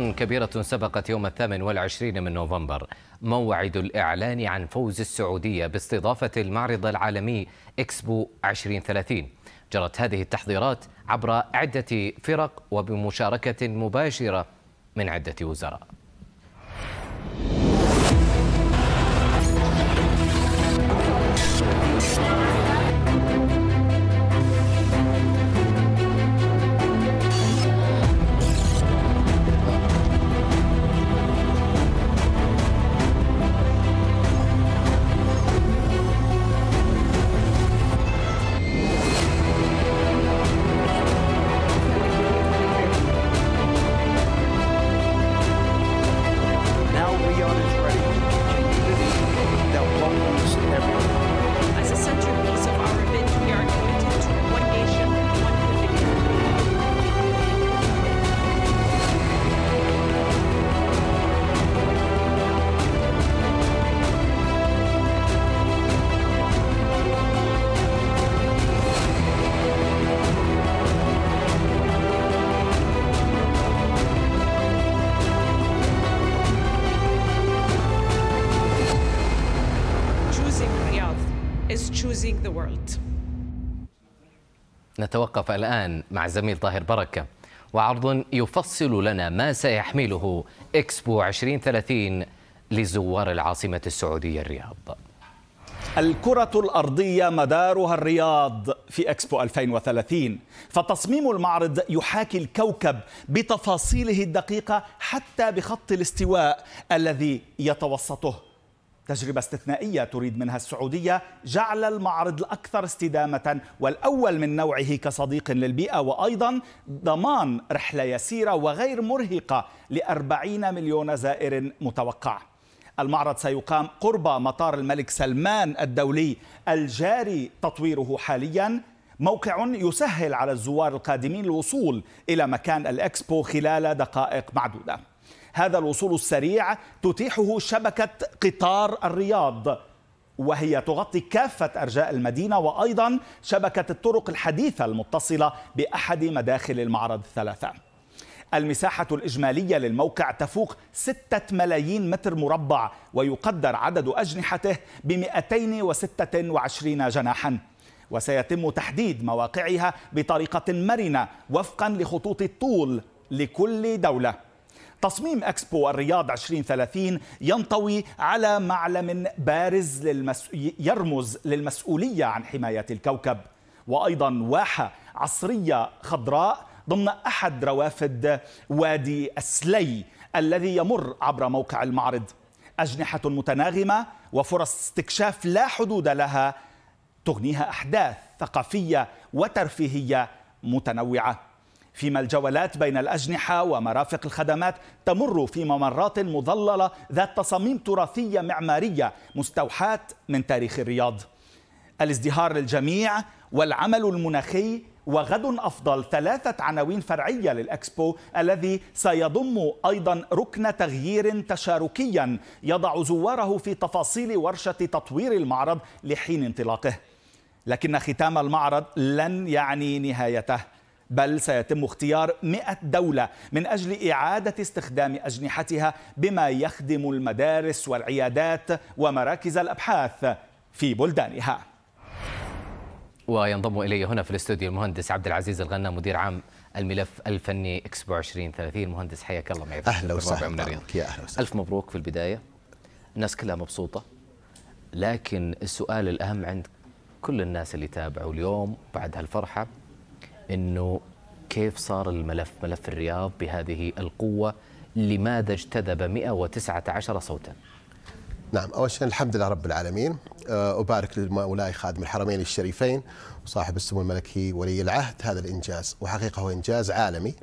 كبيرة سبقت يوم الثامن والعشرين من نوفمبر موعد الإعلان عن فوز السعودية باستضافة المعرض العالمي إكسبو 2030 جرت هذه التحضيرات عبر عدة فرق وبمشاركة مباشرة من عدة وزراء is choosing the world. نتوقف الآن مع زميل طاهر بركة وعرض يفصل لنا ما سيحمله إكسبو 2030 لزوار العاصمة السعودية الرياض الكرة الأرضية مدارها الرياض في إكسبو 2030 فتصميم المعرض يحاكي الكوكب بتفاصيله الدقيقة حتى بخط الاستواء الذي يتوسطه تجربة استثنائية تريد منها السعودية جعل المعرض الأكثر استدامة والأول من نوعه كصديق للبيئة وأيضا ضمان رحلة يسيرة وغير مرهقة لأربعين مليون زائر متوقع المعرض سيقام قرب مطار الملك سلمان الدولي الجاري تطويره حاليا موقع يسهل على الزوار القادمين الوصول إلى مكان الإكسبو خلال دقائق معدودة هذا الوصول السريع تتيحه شبكة قطار الرياض وهي تغطي كافة أرجاء المدينة وأيضا شبكة الطرق الحديثة المتصلة بأحد مداخل المعرض الثلاثة المساحة الإجمالية للموقع تفوق ستة ملايين متر مربع ويقدر عدد أجنحته ب 226 جناحاً وسيتم تحديد مواقعها بطريقة مرنة وفقا لخطوط الطول لكل دولة تصميم أكسبو الرياض 2030 ينطوي على معلم بارز للمس... يرمز للمسؤولية عن حماية الكوكب وأيضا واحة عصرية خضراء ضمن أحد روافد وادي السلي الذي يمر عبر موقع المعرض أجنحة متناغمة وفرص استكشاف لا حدود لها تغنيها أحداث ثقافية وترفيهية متنوعة فيما الجولات بين الأجنحة ومرافق الخدمات تمر في ممرات مظللة ذات تصاميم تراثية معمارية مستوحاة من تاريخ الرياض الازدهار للجميع والعمل المناخي وغد أفضل ثلاثة عناوين فرعية للأكسبو الذي سيضم أيضا ركن تغيير تشاركيا يضع زواره في تفاصيل ورشة تطوير المعرض لحين انطلاقه لكن ختام المعرض لن يعني نهايته بل سيتم اختيار 100 دولة من أجل إعادة استخدام أجنحتها بما يخدم المدارس والعيادات ومراكز الأبحاث في بلدانها وينضم إلي هنا في الاستوديو المهندس عبد العزيز الغنا مدير عام الملف الفني اكسبو 2030 مهندس حياك الله معي اهلا وسهلا يا اهلا وسهلا الف مبروك في البدايه الناس كلها مبسوطه لكن السؤال الاهم عند كل الناس اللي تابعوا اليوم بعد هالفرحه انه كيف صار الملف ملف الرياض بهذه القوه لماذا اجتذب 119 صوتا نعم أول شيء الحمد لله رب العالمين آه، أبارك لمولاي خادم الحرمين الشريفين وصاحب السمو الملكي ولي العهد هذا الإنجاز وحقيقة هو إنجاز عالمي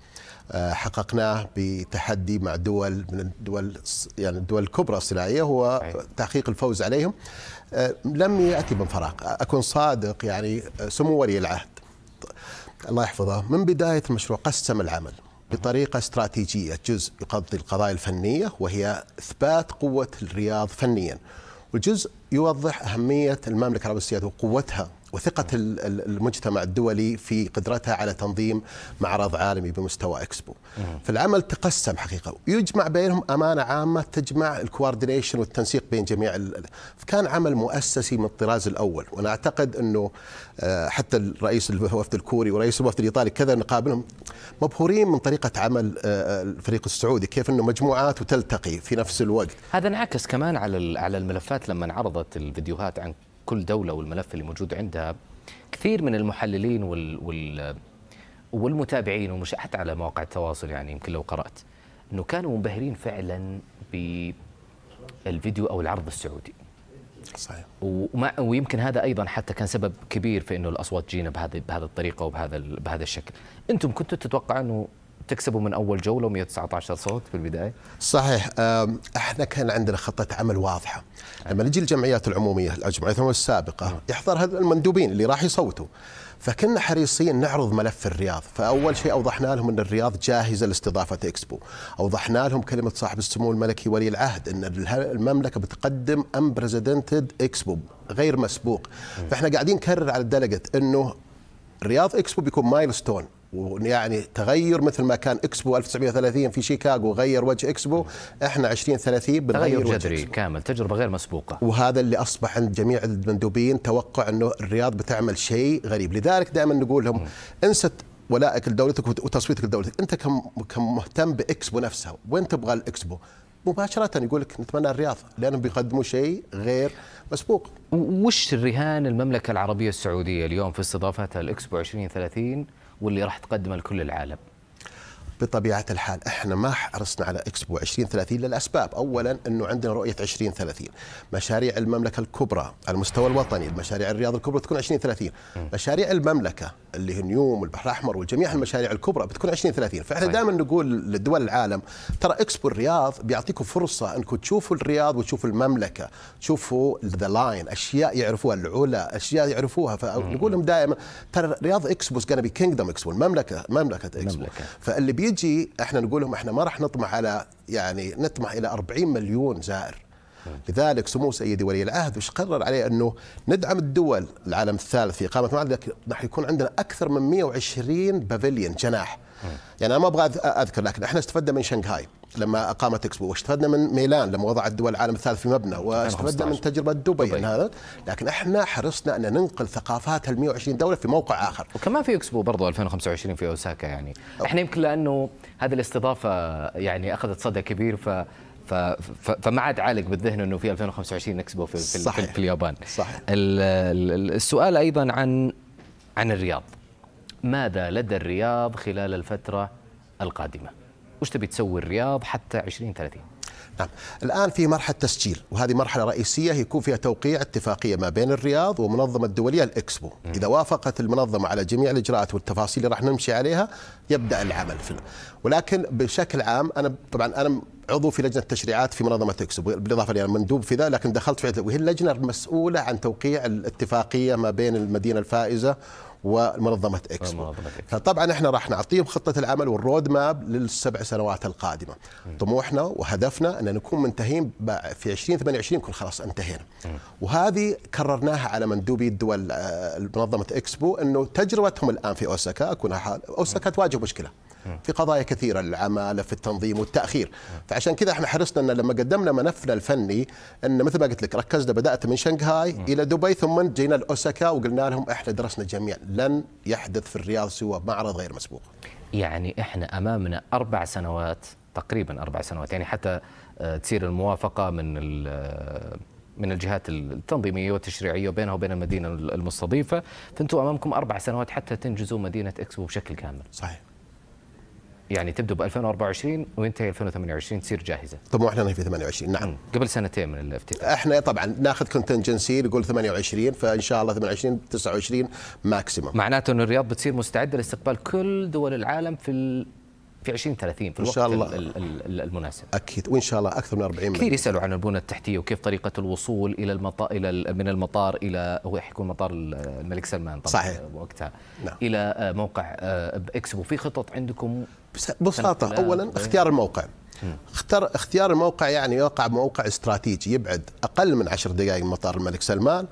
آه، حققناه بتحدي مع دول من الدول يعني الدول الكبرى الصناعية هو تحقيق الفوز عليهم آه، لم يأتي من فراغ أكون صادق يعني سمو ولي العهد الله يحفظه من بداية المشروع قسم العمل بطريقة استراتيجية جزء يقضي القضايا الفنية وهي إثبات قوة الرياض فنيا وجزء يوضح أهمية المملكة العربية السعودية وقوتها وثقة المجتمع الدولي في قدرتها على تنظيم معرض عالمي بمستوى إكسبو فالعمل تقسم حقيقة يجمع بينهم أمانة عامة تجمع الكواردينيشن والتنسيق بين جميع كان عمل مؤسسي من الطراز الأول وأنا أعتقد أنه آه، حتى الرئيس الوفد الكوري ورئيس الوفد الإيطالي كذا نقابلهم مبهورين من طريقة عمل آه، آه، الفريق السعودي كيف أنه مجموعات وتلتقي في نفس الوقت هذا انعكس كمان على على الملفات لما انعرضت الفيديوهات عن كل دولة والملف اللي موجود عندها كثير من المحللين وال, وال والمتابعين ومش حتى على مواقع التواصل يعني يمكن لو قرأت أنه كانوا منبهرين فعلا بالفيديو أو العرض السعودي صحيح وما ويمكن هذا ايضا حتى كان سبب كبير في انه الاصوات جينا بهذه بهذه الطريقه وبهذا بهذا الشكل انتم كنتوا تتوقعوا انه تكسبوا من اول جوله 119 صوت في البدايه صحيح احنا كان عندنا خطه عمل واضحه لما نجي الجمعيات العموميه الجمعيات السابقه نعم. يحضرها المندوبين اللي راح يصوتوا فكنا حريصين نعرض ملف الرياض فأول شيء أوضحنا لهم أن الرياض جاهزة لاستضافة إكسبو أوضحنا لهم كلمة صاحب السمو الملكي ولي العهد أن المملكة بتقدم أمبرزدنتد إكسبو غير مسبوق نعم. فإحنا قاعدين نكرر على الدلقة أنه رياض إكسبو بيكون مايلستون ويعني تغير مثل ما كان اكسبو 1930 في شيكاغو غير وجه اكسبو احنا 2030 بنغير تغير جذري كامل تجربه غير مسبوقه وهذا اللي اصبح عند جميع المندوبين توقع انه الرياض بتعمل شيء غريب لذلك دائما نقول لهم انسى ولائك لدولتك وتصويتك لدولتك انت كم كمهتم باكسبو نفسها وين تبغى الاكسبو مباشرة يقول لك نتمنى الرياض لأنهم بيقدموا شيء غير مسبوق وش رهان المملكة العربية السعودية اليوم في استضافتها الإكسبو 2030 واللي راح تقدمه لكل العالم بطبيعه الحال احنا ما حرصنا على اكسبو 2030 للاسباب، اولا انه عندنا رؤيه 2030 مشاريع المملكه الكبرى على المستوى الوطني، المشاريع الرياض الكبرى تكون 2030 مشاريع المملكه اللي هي نيوم والبحر الاحمر وجميع المشاريع الكبرى بتكون 2030 فاحنا دائما نقول لدول العالم ترى اكسبو الرياض بيعطيكم فرصه انكم تشوفوا الرياض وتشوفوا المملكه، تشوفوا ذا لاين، اشياء يعرفوها العلا، اشياء يعرفوها فنقول لهم دائما ترى رياض اكسبو از بي كينجدم اكسبو المملكه مملكه اكسبو المملكة. فاللي بيجي يجي احنا نقول لهم احنا ما راح نطمح على يعني نطمح الى 40 مليون زائر لذلك سمو سيدي ولي العهد وش قرر عليه انه ندعم الدول العالم الثالث في اقامه لكن راح يكون عندنا اكثر من 120 بافليون جناح يعني انا ما ابغى اذكر لكن احنا استفدنا من شنغهاي لما اقامت اكسبو واستفدنا من ميلان لما وضعت دول العالم الثالث في مبنى واستفدنا من تجربه دبي, دبي. هذا لكن احنا حرصنا ان ننقل ثقافات ال 120 دوله في موقع اخر وكمان في اكسبو برضه 2025 في اوساكا يعني أو. احنا يمكن لانه هذه الاستضافه يعني اخذت صدى كبير ف فما عاد عالق بالذهن انه في 2025 اكسبو في, صحيح. في اليابان صحيح. السؤال ايضا عن عن الرياض ماذا لدى الرياض خلال الفتره القادمه وش تبي تسوي الرياض حتى 2030 نعم الآن في مرحلة تسجيل وهذه مرحلة رئيسية يكون فيها توقيع اتفاقية ما بين الرياض ومنظمة الدولية الإكسبو م. إذا وافقت المنظمة على جميع الإجراءات والتفاصيل اللي راح نمشي عليها يبدأ العمل في ولكن بشكل عام أنا طبعا أنا عضو في لجنه التشريعات في منظمه اكسبو بالاضافه لي مندوب في ذا لكن دخلت في وهي اللجنه المسؤوله عن توقيع الاتفاقيه ما بين المدينه الفائزه ومنظمه اكسبو فطبعا احنا راح نعطيهم خطه العمل والرود ماب للسبع سنوات القادمه طموحنا وهدفنا ان نكون منتهين في 2028 نكون خلاص انتهينا وهذه كررناها على مندوبي الدول آه، منظمه اكسبو انه تجربتهم الان في اوساكا اكون اوساكا تواجه مشكله في قضايا كثيره العماله في التنظيم والتاخير فعشان كذا احنا حرصنا ان لما قدمنا ملفنا الفني ان مثل ما قلت لك ركزنا بدات من شنغهاي الى دبي ثم جينا لاوساكا وقلنا لهم احنا درسنا جميع لن يحدث في الرياض سوى معرض غير مسبوق يعني احنا امامنا اربع سنوات تقريبا اربع سنوات يعني حتى آه، تصير الموافقه من آه، من الجهات التنظيميه والتشريعيه وبينها وبين المدينه المستضيفه فانتم امامكم اربع سنوات حتى تنجزوا مدينه اكسبو بشكل كامل صحيح يعني تبدا ب 2024 وينتهي 2028 تصير جاهزه. طب واحنا في 28 نعم. قبل سنتين من الافتتاح. احنا طبعا ناخذ كونتنجنسي نقول 28 فان شاء الله 28 29 ماكسيموم. معناته ان الرياض بتصير مستعده لاستقبال كل دول العالم في في 2030 في الوقت إن شاء الله المناسب اكيد وان شاء الله اكثر من 40 كثير يسالوا عن البنى التحتيه وكيف طريقه الوصول الى المطار الى من المطار الى هو حيكون مطار الملك سلمان طبعا صحيح. وقتها نعم. الى آه، موقع آه، اكسبو في خطط عندكم ببساطه اولا اختيار الموقع اختار اختيار الموقع يعني يقع موقع استراتيجي يبعد اقل من 10 دقائق من مطار الملك سلمان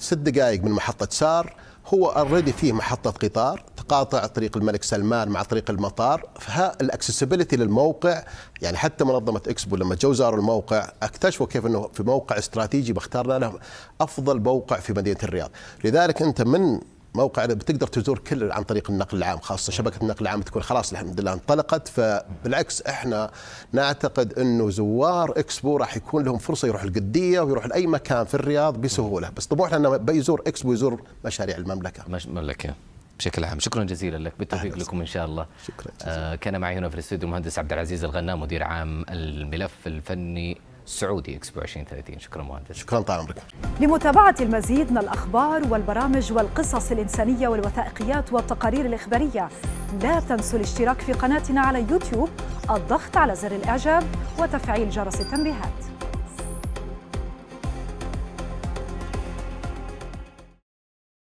ست دقائق من محطه سار هو اوريدي فيه محطه قطار قاطع طريق الملك سلمان مع طريق المطار فالاكسسبيلتي للموقع يعني حتى منظمه اكسبو لما جو زاروا الموقع اكتشفوا كيف انه في موقع استراتيجي اخترنا لهم افضل موقع في مدينه الرياض لذلك انت من موقع بتقدر تزور كل عن طريق النقل العام خاصة شبكة النقل العام تكون خلاص الحمد لله انطلقت فبالعكس احنا نعتقد انه زوار اكسبو راح يكون لهم فرصة يروح القدية ويروح لأي مكان في الرياض بسهولة بس طموحنا انه بيزور اكسبو يزور مشاريع المملكة المملكة بشكل عام شكرا جزيلا لك بالتوفيق لكم ان شاء الله شكرا جزيلا. آه كان معي هنا في الاستوديو المهندس عبد العزيز الغنام مدير عام الملف الفني سعودي اكسبو 2030 شكرا مهندس شكرا طال عمرك لمتابعه المزيد من الاخبار والبرامج والقصص الانسانيه والوثائقيات والتقارير الاخباريه لا تنسوا الاشتراك في قناتنا على يوتيوب الضغط على زر الاعجاب وتفعيل جرس التنبيهات